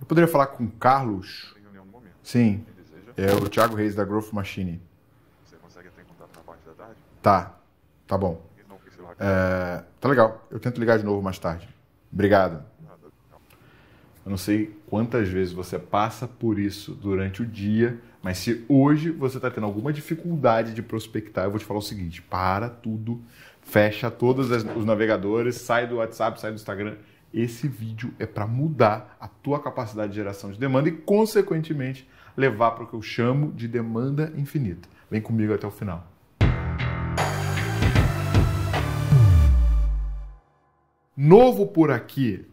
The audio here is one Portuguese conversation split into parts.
Eu poderia falar com o Carlos? Sim. É o Thiago Reis da Growth Machine. Você consegue até encontrar contato na parte da tarde? Tá. Tá bom. É, tá legal. Eu tento ligar de novo mais tarde. Obrigado. Eu não sei quantas vezes você passa por isso durante o dia, mas se hoje você está tendo alguma dificuldade de prospectar, eu vou te falar o seguinte: para tudo, fecha todos os navegadores, sai do WhatsApp, sai do Instagram, esse vídeo é para mudar a tua capacidade de geração de demanda e, consequentemente, levar para o que eu chamo de demanda infinita. Vem comigo até o final. Novo por aqui,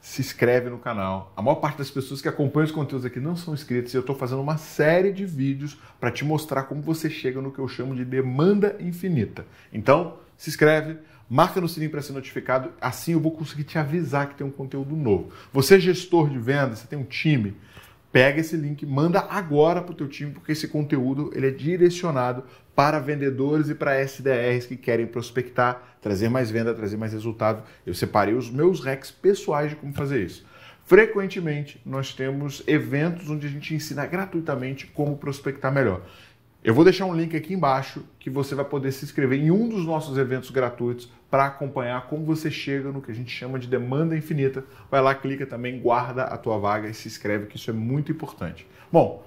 se inscreve no canal. A maior parte das pessoas que acompanham os conteúdos aqui não são inscritas e eu estou fazendo uma série de vídeos para te mostrar como você chega no que eu chamo de demanda infinita. Então, se inscreve Marca no sininho para ser notificado, assim eu vou conseguir te avisar que tem um conteúdo novo. Você é gestor de vendas, você tem um time, pega esse link, manda agora para o teu time, porque esse conteúdo ele é direcionado para vendedores e para SDRs que querem prospectar, trazer mais venda, trazer mais resultado. Eu separei os meus recs pessoais de como fazer isso. Frequentemente, nós temos eventos onde a gente ensina gratuitamente como prospectar melhor. Eu vou deixar um link aqui embaixo que você vai poder se inscrever em um dos nossos eventos gratuitos para acompanhar como você chega no que a gente chama de demanda infinita. Vai lá, clica também, guarda a tua vaga e se inscreve, que isso é muito importante. Bom,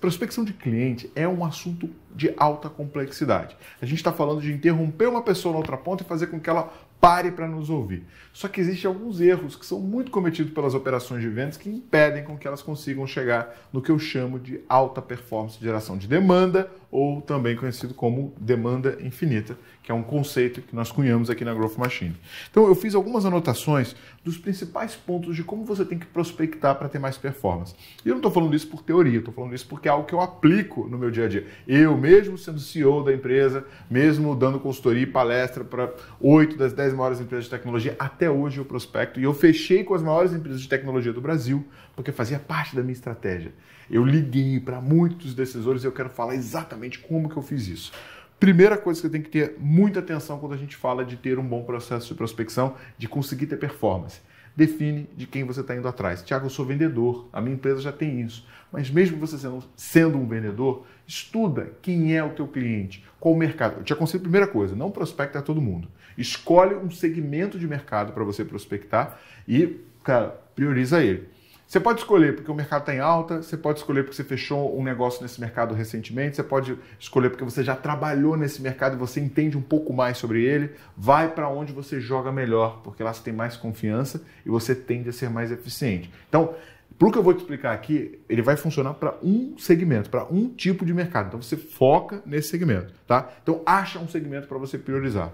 prospecção de cliente é um assunto de alta complexidade. A gente está falando de interromper uma pessoa na outra ponta e fazer com que ela pare para nos ouvir. Só que existem alguns erros que são muito cometidos pelas operações de vendas que impedem com que elas consigam chegar no que eu chamo de alta performance, geração de demanda ou também conhecido como demanda infinita, que é um conceito que nós cunhamos aqui na Growth Machine. Então, eu fiz algumas anotações dos principais pontos de como você tem que prospectar para ter mais performance. E eu não estou falando isso por teoria, estou falando isso porque é algo que eu aplico no meu dia a dia. Eu, mesmo sendo CEO da empresa, mesmo dando consultoria e palestra para oito das dez maiores empresas de tecnologia, até hoje eu prospecto e eu fechei com as maiores empresas de tecnologia do Brasil, porque fazia parte da minha estratégia. Eu liguei para muitos decisores e eu quero falar exatamente como que eu fiz isso. Primeira coisa que tem que ter muita atenção quando a gente fala de ter um bom processo de prospecção, de conseguir ter performance. Define de quem você está indo atrás. Tiago, eu sou vendedor, a minha empresa já tem isso. Mas mesmo você sendo, sendo um vendedor, estuda quem é o teu cliente, qual o mercado. Eu te aconselho, primeira coisa, não prospecta todo mundo. Escolhe um segmento de mercado para você prospectar e, cara, prioriza ele. Você pode escolher porque o mercado está em alta, você pode escolher porque você fechou um negócio nesse mercado recentemente, você pode escolher porque você já trabalhou nesse mercado e você entende um pouco mais sobre ele. Vai para onde você joga melhor, porque lá você tem mais confiança e você tende a ser mais eficiente. Então, para o que eu vou te explicar aqui, ele vai funcionar para um segmento, para um tipo de mercado. Então você foca nesse segmento, tá? Então acha um segmento para você priorizar.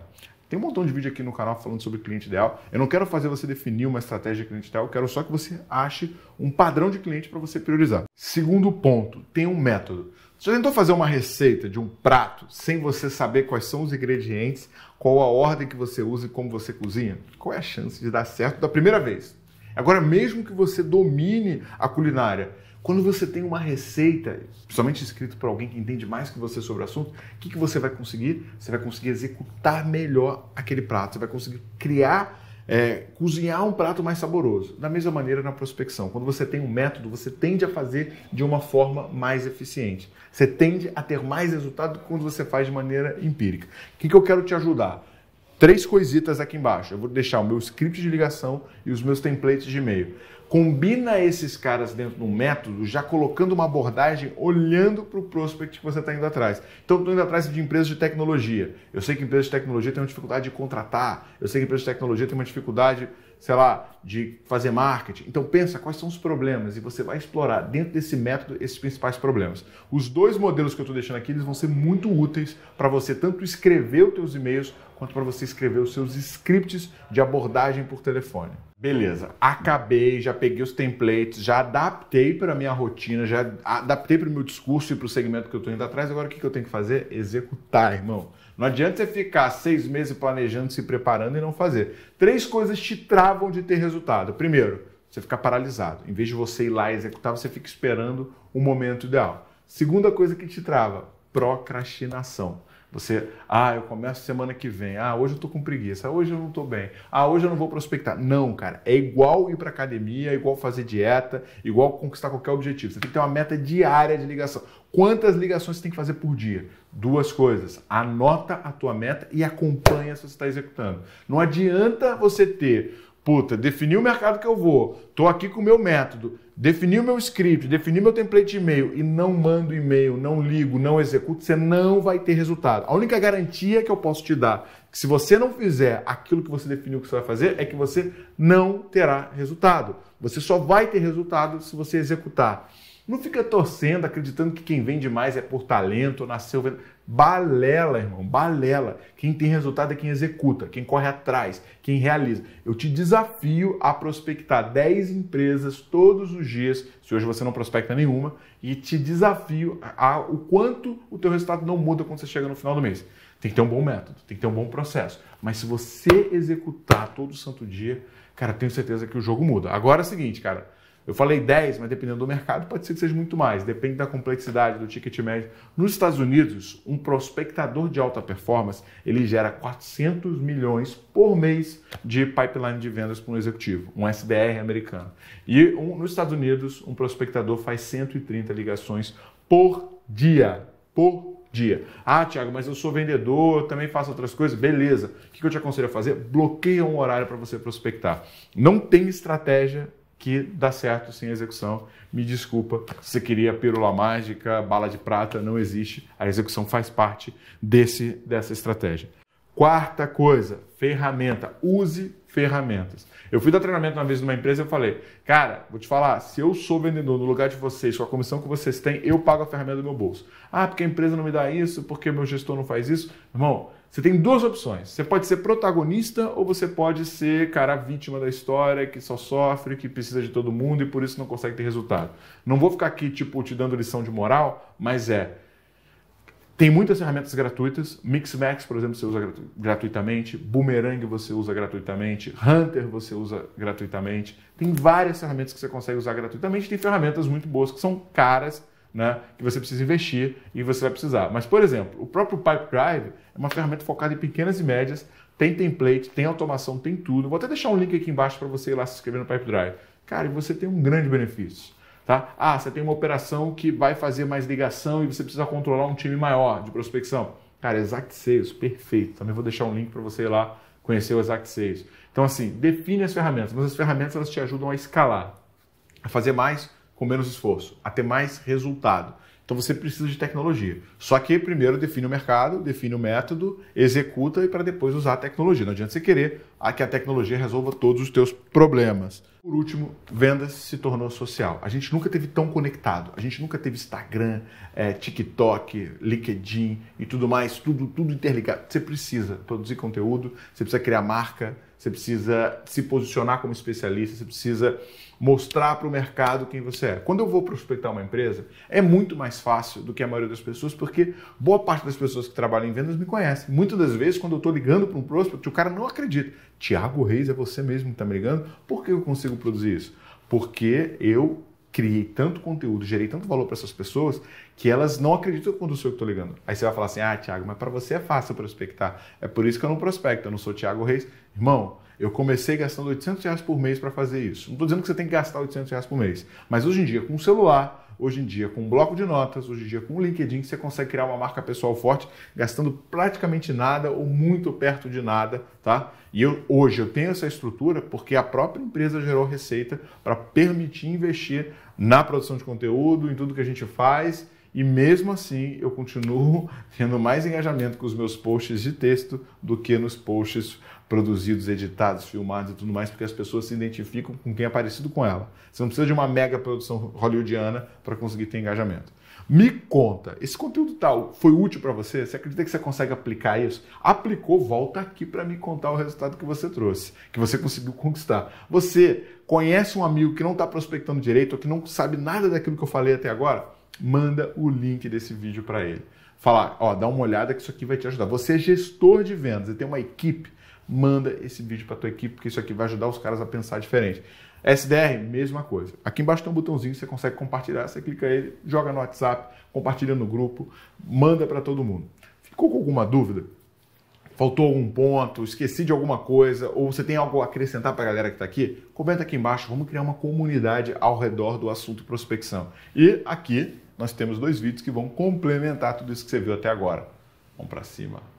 Tem um montão de vídeo aqui no canal falando sobre cliente ideal. Eu não quero fazer você definir uma estratégia de cliente ideal, eu quero só que você ache um padrão de cliente para você priorizar. Segundo ponto, tem um método. Você já tentou fazer uma receita de um prato sem você saber quais são os ingredientes, qual a ordem que você usa e como você cozinha? Qual é a chance de dar certo da primeira vez? Agora, mesmo que você domine a culinária, quando você tem uma receita, principalmente escrito por alguém que entende mais que você sobre o assunto, o que, que você vai conseguir? Você vai conseguir executar melhor aquele prato, você vai conseguir criar é, cozinhar um prato mais saboroso. Da mesma maneira na prospecção, quando você tem um método, você tende a fazer de uma forma mais eficiente. Você tende a ter mais resultado quando você faz de maneira empírica. O que, que eu quero te ajudar? três coisitas aqui embaixo. Eu vou deixar o meu script de ligação e os meus templates de e-mail. Combina esses caras dentro de um método, já colocando uma abordagem, olhando para o prospect que você está indo atrás. Então, estou indo atrás de empresas de tecnologia. Eu sei que empresas de tecnologia têm uma dificuldade de contratar, eu sei que empresas de tecnologia têm uma dificuldade sei lá, de fazer marketing. Então pensa quais são os problemas e você vai explorar dentro desse método esses principais problemas. Os dois modelos que eu estou deixando aqui, eles vão ser muito úteis para você tanto escrever os seus e-mails quanto para você escrever os seus scripts de abordagem por telefone. Beleza, acabei, já peguei os templates, já adaptei para minha rotina, já adaptei para o meu discurso e para o segmento que eu estou indo atrás. Agora o que, que eu tenho que fazer? Executar, irmão. Não adianta você ficar seis meses planejando, se preparando e não fazer. Três coisas te travam de ter resultado. Primeiro, você ficar paralisado. Em vez de você ir lá executar, você fica esperando o momento ideal. Segunda coisa que te trava, procrastinação. Você, ah, eu começo semana que vem. Ah, hoje eu tô com preguiça. hoje eu não tô bem. Ah, hoje eu não vou prospectar. Não, cara, é igual ir para academia, é igual fazer dieta, igual conquistar qualquer objetivo. Você tem que ter uma meta diária de ligação. Quantas ligações você tem que fazer por dia? Duas coisas. Anota a tua meta e acompanha se você está executando. Não adianta você ter, puta, definir o mercado que eu vou, estou aqui com o meu método, defini o meu script, o meu template de e-mail e não mando e-mail, não ligo, não executo, você não vai ter resultado. A única garantia que eu posso te dar, que se você não fizer aquilo que você definiu que você vai fazer, é que você não terá resultado. Você só vai ter resultado se você executar. Não fica torcendo, acreditando que quem vende mais é por talento, nasceu vendo. Balela, irmão, balela. Quem tem resultado é quem executa, quem corre atrás, quem realiza. Eu te desafio a prospectar 10 empresas todos os dias, se hoje você não prospecta nenhuma, e te desafio a, a o quanto o teu resultado não muda quando você chega no final do mês. Tem que ter um bom método, tem que ter um bom processo. Mas se você executar todo santo dia, cara, tenho certeza que o jogo muda. Agora é o seguinte, cara eu falei 10, mas dependendo do mercado, pode ser que seja muito mais, depende da complexidade do ticket médio. Nos Estados Unidos, um prospectador de alta performance, ele gera 400 milhões por mês de pipeline de vendas para um executivo, um SDR americano. E um, nos Estados Unidos, um prospectador faz 130 ligações por dia, por dia. Ah, Tiago, mas eu sou vendedor, também faço outras coisas. Beleza. O que eu te aconselho a fazer? Bloqueia um horário para você prospectar. Não tem estratégia que dá certo sem execução. Me desculpa, se você queria pílula mágica, bala de prata, não existe. A execução faz parte desse, dessa estratégia. Quarta coisa, ferramenta. Use ferramentas. Eu fui dar treinamento uma vez numa empresa e eu falei, cara, vou te falar, se eu sou vendedor no lugar de vocês, com a comissão que vocês têm, eu pago a ferramenta do meu bolso. Ah, porque a empresa não me dá isso, porque meu gestor não faz isso. Irmão, você tem duas opções. Você pode ser protagonista ou você pode ser, cara, vítima da história, que só sofre, que precisa de todo mundo e por isso não consegue ter resultado. Não vou ficar aqui, tipo, te dando lição de moral, mas é. Tem muitas ferramentas gratuitas. Mixmax, por exemplo, você usa gratuitamente. Boomerang você usa gratuitamente. Hunter você usa gratuitamente. Tem várias ferramentas que você consegue usar gratuitamente. Tem ferramentas muito boas que são caras né, que você precisa investir e você vai precisar. Mas, por exemplo, o próprio Pipedrive é uma ferramenta focada em pequenas e médias, tem template, tem automação, tem tudo. Vou até deixar um link aqui embaixo para você ir lá se inscrever no Pipedrive. Cara, e você tem um grande benefício. Tá? Ah, você tem uma operação que vai fazer mais ligação e você precisa controlar um time maior de prospecção. Cara, Exact Sales, perfeito. Também vou deixar um link para você ir lá conhecer o Exact Sales. Então, assim, define as ferramentas, mas as ferramentas elas te ajudam a escalar, a fazer mais com menos esforço, a ter mais resultado. Então você precisa de tecnologia. Só que primeiro define o mercado, define o método, executa e para depois usar a tecnologia. Não adianta você querer a que a tecnologia resolva todos os teus problemas. Por último, vendas se tornou social. A gente nunca teve tão conectado. A gente nunca teve Instagram, é, TikTok, LinkedIn e tudo mais, tudo, tudo interligado. Você precisa produzir conteúdo, você precisa criar marca, você precisa se posicionar como especialista, você precisa mostrar para o mercado quem você é. Quando eu vou prospectar uma empresa, é muito mais fácil do que a maioria das pessoas, porque boa parte das pessoas que trabalham em vendas me conhecem. Muitas das vezes, quando eu estou ligando para um prospect, o cara não acredita. Tiago Reis, é você mesmo que está me ligando? Por que eu consigo produzir isso? Porque eu criei tanto conteúdo, gerei tanto valor para essas pessoas que elas não acreditam quando sou eu que estou ligando. Aí você vai falar assim: ah, Tiago, mas para você é fácil prospectar. É por isso que eu não prospecto, eu não sou Tiago Reis. Irmão, eu comecei gastando 800 reais por mês para fazer isso. Não estou dizendo que você tem que gastar 800 reais por mês, mas hoje em dia, com o celular, hoje em dia, com um bloco de notas, hoje em dia, com o LinkedIn, você consegue criar uma marca pessoal forte gastando praticamente nada ou muito perto de nada, tá? E eu, hoje eu tenho essa estrutura porque a própria empresa gerou receita para permitir investir na produção de conteúdo, em tudo que a gente faz e mesmo assim, eu continuo tendo mais engajamento com os meus posts de texto do que nos posts produzidos, editados, filmados e tudo mais, porque as pessoas se identificam com quem é parecido com ela. Você não precisa de uma mega produção hollywoodiana para conseguir ter engajamento. Me conta, esse conteúdo tal foi útil para você? Você acredita que você consegue aplicar isso? Aplicou, volta aqui para me contar o resultado que você trouxe, que você conseguiu conquistar. Você conhece um amigo que não está prospectando direito ou que não sabe nada daquilo que eu falei até agora? manda o link desse vídeo para ele. Falar, ó, dá uma olhada que isso aqui vai te ajudar. Você é gestor de vendas e tem uma equipe, manda esse vídeo para tua equipe, porque isso aqui vai ajudar os caras a pensar diferente. SDR, mesma coisa. Aqui embaixo tem um botãozinho, você consegue compartilhar, você clica ele, joga no WhatsApp, compartilha no grupo, manda para todo mundo. Ficou com alguma dúvida? Faltou algum ponto? Esqueci de alguma coisa? Ou você tem algo a acrescentar para a galera que está aqui? Comenta aqui embaixo, vamos criar uma comunidade ao redor do assunto prospecção. E aqui nós temos dois vídeos que vão complementar tudo isso que você viu até agora. Vamos para cima.